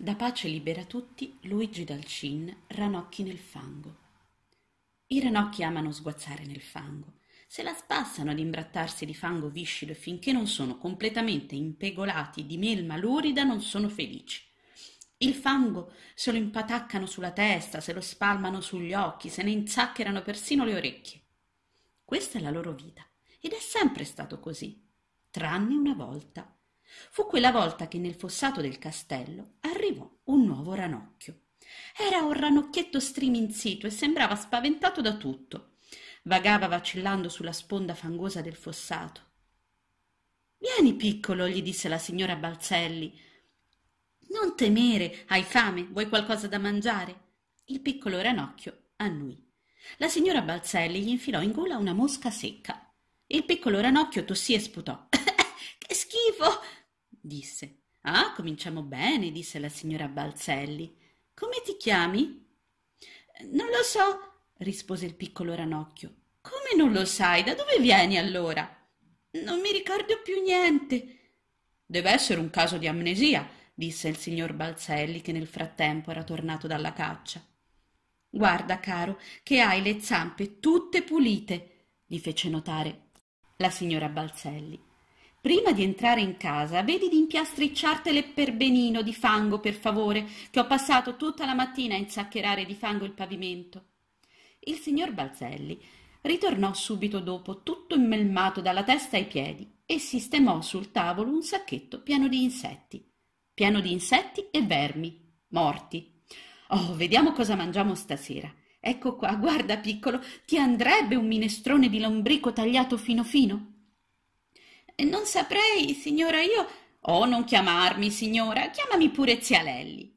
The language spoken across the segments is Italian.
Da Pace Libera Tutti, Luigi Dalcin, Ranocchi nel fango. I ranocchi amano sguazzare nel fango. Se la spassano ad imbrattarsi di fango viscido e finché non sono completamente impegolati di melma lurida non sono felici. Il fango se lo impataccano sulla testa, se lo spalmano sugli occhi, se ne inzaccherano persino le orecchie. Questa è la loro vita ed è sempre stato così, tranne una volta Fu quella volta che nel fossato del castello arrivò un nuovo ranocchio. Era un ranocchietto striminzito e sembrava spaventato da tutto. Vagava vacillando sulla sponda fangosa del fossato. Vieni, piccolo, gli disse la signora Balzelli. Non temere, hai fame, vuoi qualcosa da mangiare? Il piccolo ranocchio annui. La signora Balzelli gli infilò in gola una mosca secca. Il piccolo ranocchio tossì e sputò. che schifo! disse. Ah, cominciamo bene, disse la signora Balzelli. Come ti chiami? Non lo so, rispose il piccolo ranocchio. Come non lo sai? Da dove vieni allora? Non mi ricordo più niente. Deve essere un caso di amnesia, disse il signor Balzelli, che nel frattempo era tornato dalla caccia. Guarda, caro, che hai le zampe tutte pulite, gli fece notare la signora Balzelli. Prima di entrare in casa, vedi di impiastricciarti le perbenino di fango, per favore, che ho passato tutta la mattina a insaccherare di fango il pavimento. Il signor Balzelli ritornò subito dopo, tutto immelmato dalla testa ai piedi, e sistemò sul tavolo un sacchetto pieno di insetti. Pieno di insetti e vermi, morti. Oh, vediamo cosa mangiamo stasera. Ecco qua, guarda piccolo, ti andrebbe un minestrone di lombrico tagliato fino fino? non saprei signora io oh non chiamarmi signora chiamami pure zia lelli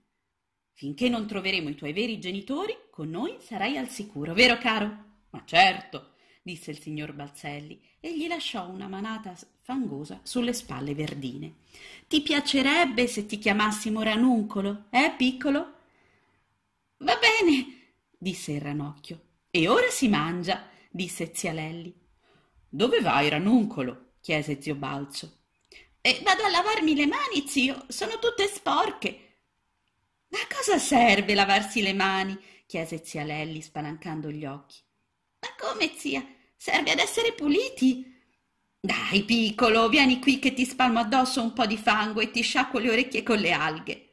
finché non troveremo i tuoi veri genitori con noi sarai al sicuro vero caro ma certo disse il signor balzelli e gli lasciò una manata fangosa sulle spalle verdine ti piacerebbe se ti chiamassimo ranuncolo eh piccolo va bene disse il ranocchio e ora si mangia disse zia lelli dove vai ranuncolo chiese zio Balzo. E vado a lavarmi le mani, zio, sono tutte sporche. Ma a cosa serve lavarsi le mani? chiese zia Lelli, spalancando gli occhi. Ma come, zia? Serve ad essere puliti. Dai, piccolo, vieni qui che ti spalmo addosso un po' di fango e ti sciacquo le orecchie con le alghe.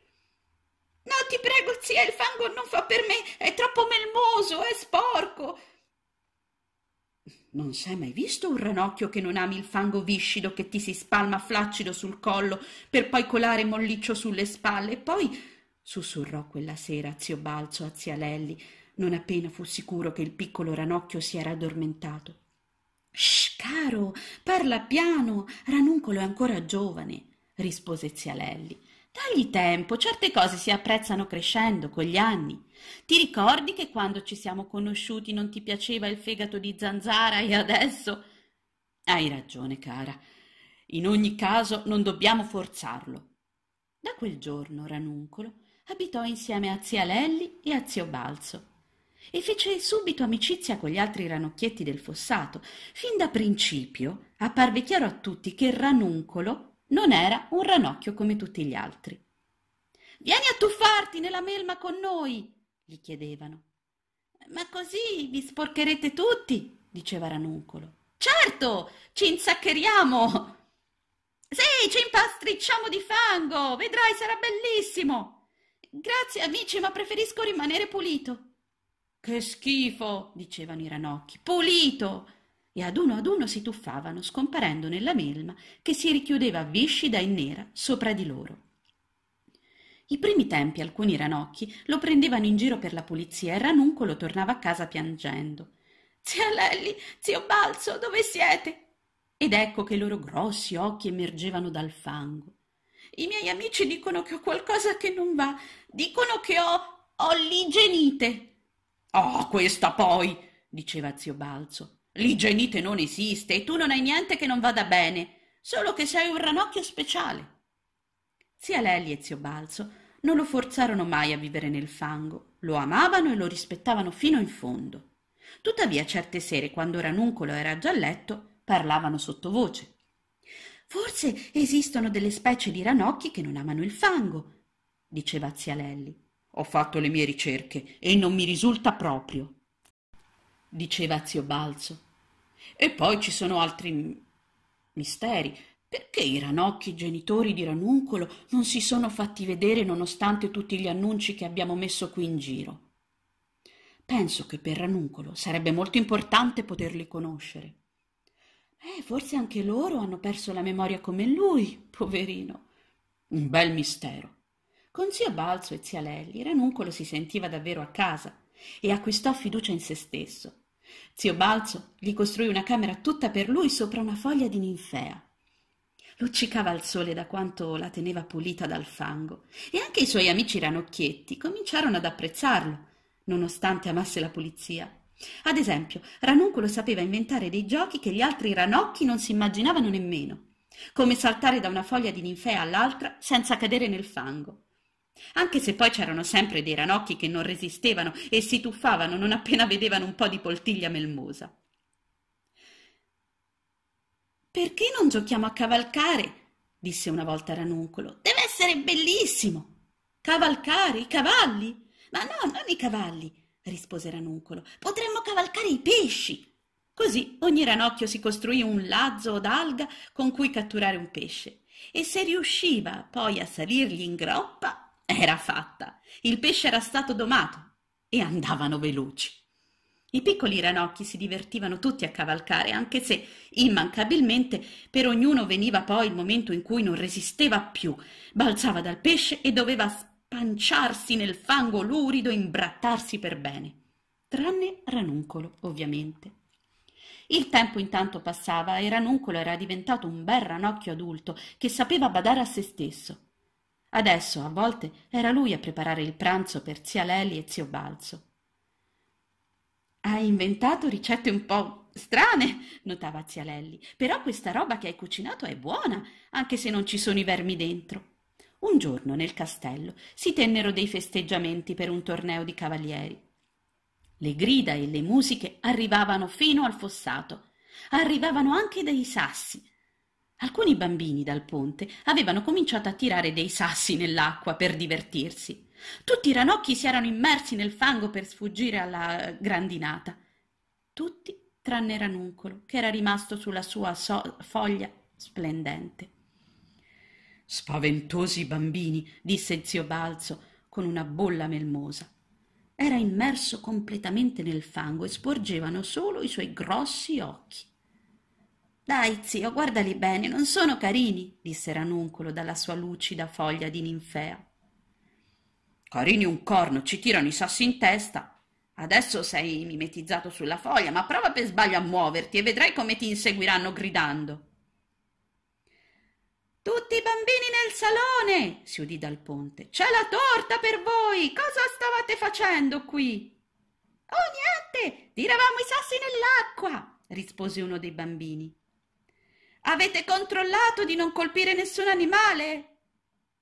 No, ti prego, zia, il fango non fa per me, è troppo melmoso, è sporco non s'è mai visto un ranocchio che non ami il fango viscido che ti si spalma flaccido sul collo per poi colare molliccio sulle spalle e poi sussurrò quella sera zio balzo a zia lelli non appena fu sicuro che il piccolo ranocchio si era addormentato Sh, caro parla piano ranuncolo è ancora giovane rispose zia lelli dagli tempo, certe cose si apprezzano crescendo con gli anni. Ti ricordi che quando ci siamo conosciuti non ti piaceva il fegato di zanzara e adesso? Hai ragione, cara. In ogni caso non dobbiamo forzarlo. Da quel giorno Ranuncolo abitò insieme a zia Lelli e a zio Balzo e fece subito amicizia con gli altri ranocchietti del fossato. Fin da principio apparve chiaro a tutti che ranuncolo non era un ranocchio come tutti gli altri. Vieni a tuffarti nella melma con noi, gli chiedevano. Ma così vi sporcherete tutti, diceva Ranuncolo. Certo, ci insaccheriamo. Sì, ci impastricciamo di fango, vedrai sarà bellissimo. Grazie amici, ma preferisco rimanere pulito. Che schifo, dicevano i ranocchi. Pulito e ad uno ad uno si tuffavano, scomparendo nella melma che si richiudeva viscida e nera sopra di loro. I primi tempi alcuni ranocchi lo prendevano in giro per la pulizia e Ranuncolo tornava a casa piangendo. Zia Lelli, zio Balzo, dove siete? Ed ecco che i loro grossi occhi emergevano dal fango. I miei amici dicono che ho qualcosa che non va, dicono che ho ho l'igenite. Oh, ah, questa poi, diceva zio Balzo. L'igienite non esiste e tu non hai niente che non vada bene, solo che sei un ranocchio speciale. Zia Lelli e zio Balzo non lo forzarono mai a vivere nel fango, lo amavano e lo rispettavano fino in fondo. Tuttavia certe sere, quando Ranuncolo era già a letto, parlavano sottovoce. Forse esistono delle specie di ranocchi che non amano il fango, diceva zia Lelli. Ho fatto le mie ricerche e non mi risulta proprio, diceva zio Balzo. E poi ci sono altri misteri. Perché i ranocchi genitori di Ranuncolo non si sono fatti vedere nonostante tutti gli annunci che abbiamo messo qui in giro? Penso che per Ranuncolo sarebbe molto importante poterli conoscere. Eh, forse anche loro hanno perso la memoria come lui, poverino. Un bel mistero. Con zio Balzo e zia Lelli, Ranuncolo si sentiva davvero a casa e acquistò fiducia in se stesso. Zio Balzo gli costruì una camera tutta per lui sopra una foglia di ninfea. Luccicava al sole da quanto la teneva pulita dal fango e anche i suoi amici ranocchietti cominciarono ad apprezzarlo, nonostante amasse la pulizia. Ad esempio, Ranuncolo sapeva inventare dei giochi che gli altri ranocchi non si immaginavano nemmeno, come saltare da una foglia di ninfea all'altra senza cadere nel fango. Anche se poi c'erano sempre dei ranocchi che non resistevano e si tuffavano non appena vedevano un po' di poltiglia melmosa. Perché non giochiamo a cavalcare? disse una volta Ranuncolo. Deve essere bellissimo. Cavalcare i cavalli? Ma no, non i cavalli, rispose Ranuncolo. Potremmo cavalcare i pesci. Così ogni ranocchio si costruì un lazzo d'alga con cui catturare un pesce e se riusciva poi a salirgli in groppa era fatta. Il pesce era stato domato e andavano veloci. I piccoli ranocchi si divertivano tutti a cavalcare, anche se immancabilmente per ognuno veniva poi il momento in cui non resisteva più, balzava dal pesce e doveva spanciarsi nel fango lurido e imbrattarsi per bene, tranne Ranuncolo, ovviamente. Il tempo intanto passava e Ranuncolo era diventato un bel ranocchio adulto che sapeva badare a se stesso. Adesso, a volte, era lui a preparare il pranzo per zia Leli e zio Balzo. Hai inventato ricette un po' strane, notava zia Lelli, però questa roba che hai cucinato è buona, anche se non ci sono i vermi dentro. Un giorno nel castello si tennero dei festeggiamenti per un torneo di cavalieri. Le grida e le musiche arrivavano fino al fossato. Arrivavano anche dei sassi, Alcuni bambini dal ponte avevano cominciato a tirare dei sassi nell'acqua per divertirsi. Tutti i ranocchi si erano immersi nel fango per sfuggire alla grandinata. Tutti tranne Ranuncolo, che era rimasto sulla sua so- foglia splendente. Spaventosi bambini, disse zio Balzo con una bolla melmosa. Era immerso completamente nel fango e sporgevano solo i suoi grossi occhi. Dai, zio, guardali bene, non sono carini, disse Ranuncolo dalla sua lucida foglia di ninfea. Carini un corno, ci tirano i sassi in testa. Adesso sei mimetizzato sulla foglia, ma prova per sbaglio a muoverti e vedrai come ti inseguiranno gridando. Tutti i bambini nel salone, si udì dal ponte. C'è la torta per voi. Cosa stavate facendo qui? Oh, niente, tiravamo i sassi nell'acqua, rispose uno dei bambini. Avete controllato di non colpire nessun animale?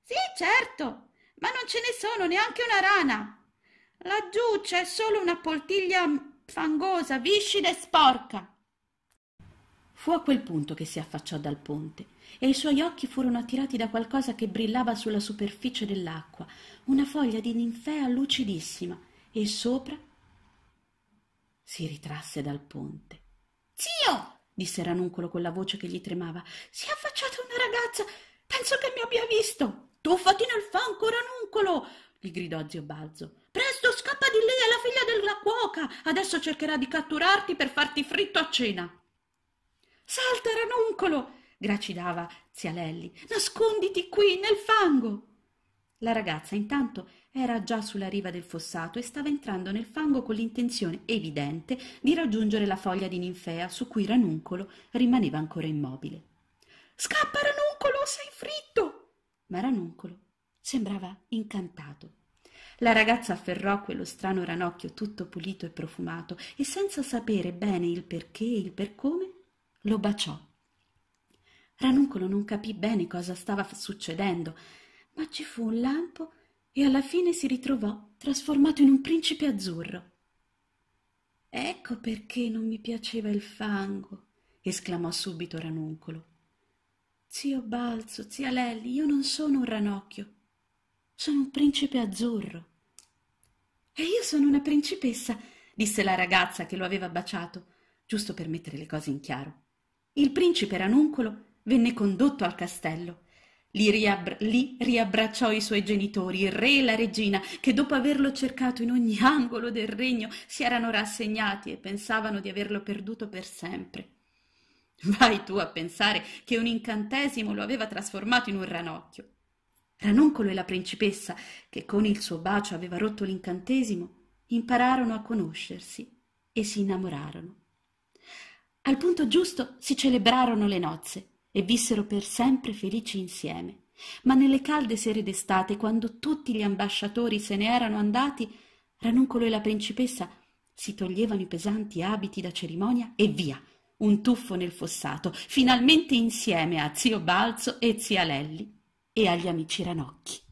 Sì, certo, ma non ce ne sono neanche una rana. Laggiù c'è solo una poltiglia fangosa, viscida e sporca. Fu a quel punto che si affacciò dal ponte e i suoi occhi furono attirati da qualcosa che brillava sulla superficie dell'acqua, una foglia di ninfea lucidissima e sopra si ritrasse dal ponte disse Ranuncolo con la voce che gli tremava. Si è affacciata una ragazza. Penso che mi abbia visto. Tuffati nel fanco, Ranuncolo! gli gridò zio Balzo. Presto, scappa di lì, è la figlia della cuoca. Adesso cercherà di catturarti per farti fritto a cena. Salta, Ranuncolo! gracidava zia Lelli. Nasconditi qui nel fango. La ragazza intanto era già sulla riva del fossato e stava entrando nel fango con l'intenzione evidente di raggiungere la foglia di ninfea su cui Ranuncolo rimaneva ancora immobile. Scappa Ranuncolo, sei fritto! Ma Ranuncolo sembrava incantato. La ragazza afferrò quello strano ranocchio tutto pulito e profumato e senza sapere bene il perché e il per come lo baciò. Ranuncolo non capì bene cosa stava succedendo ma ci fu un lampo e alla fine si ritrovò trasformato in un principe azzurro. Ecco perché non mi piaceva il fango, esclamò subito Ranuncolo. Zio Balzo, zia Lelli, io non sono un ranocchio, sono un principe azzurro. E io sono una principessa, disse la ragazza che lo aveva baciato, giusto per mettere le cose in chiaro. Il principe Ranuncolo venne condotto al castello Lì, riabbra- lì riabbracciò i suoi genitori, il re e la regina, che dopo averlo cercato in ogni angolo del regno si erano rassegnati e pensavano di averlo perduto per sempre. Vai tu a pensare che un incantesimo lo aveva trasformato in un ranocchio. Ranuncolo e la principessa, che con il suo bacio aveva rotto l'incantesimo, impararono a conoscersi e si innamorarono. Al punto giusto si celebrarono le nozze e vissero per sempre felici insieme. Ma nelle calde sere d'estate, quando tutti gli ambasciatori se ne erano andati, Ranuncolo e la principessa si toglievano i pesanti abiti da cerimonia e via, un tuffo nel fossato, finalmente insieme a zio Balzo e zia Lelli e agli amici Ranocchi.